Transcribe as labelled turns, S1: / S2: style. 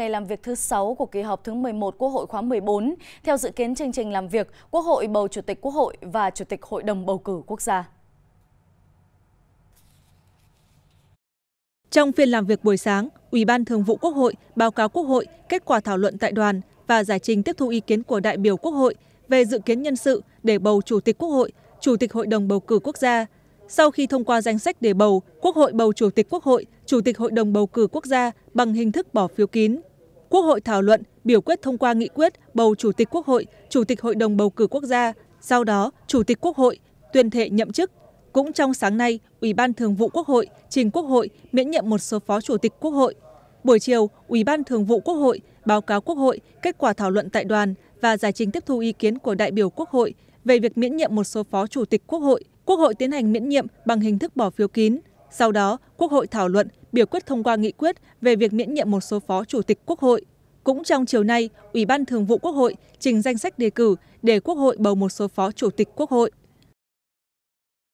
S1: Ngày làm việc thứ 6 của kỳ họp thứ 11 Quốc hội khóa 14, theo dự kiến chương trình làm việc, Quốc hội bầu Chủ tịch Quốc hội và Chủ tịch Hội đồng Bầu cử Quốc gia.
S2: Trong phiên làm việc buổi sáng, Ủy ban Thường vụ Quốc hội báo cáo Quốc hội kết quả thảo luận tại đoàn và giải trình tiếp thu ý kiến của đại biểu Quốc hội về dự kiến nhân sự để bầu Chủ tịch Quốc hội, Chủ tịch Hội đồng Bầu cử Quốc gia. Sau khi thông qua danh sách để bầu, Quốc hội bầu Chủ tịch Quốc hội chủ tịch hội đồng bầu cử quốc gia bằng hình thức bỏ phiếu kín quốc hội thảo luận biểu quyết thông qua nghị quyết bầu chủ tịch quốc hội chủ tịch hội đồng bầu cử quốc gia sau đó chủ tịch quốc hội tuyên thệ nhậm chức cũng trong sáng nay ủy ban thường vụ quốc hội trình quốc hội miễn nhiệm một số phó chủ tịch quốc hội buổi chiều ủy ban thường vụ quốc hội báo cáo quốc hội kết quả thảo luận tại đoàn và giải trình tiếp thu ý kiến của đại biểu quốc hội về việc miễn nhiệm một số phó chủ tịch quốc hội quốc hội tiến hành miễn nhiệm bằng hình thức bỏ phiếu kín sau đó quốc hội thảo luận biểu quyết thông qua nghị quyết về việc miễn nhiệm một số phó chủ tịch quốc hội cũng trong chiều nay ủy ban thường vụ quốc hội trình danh sách đề cử để quốc hội bầu một số phó chủ tịch quốc hội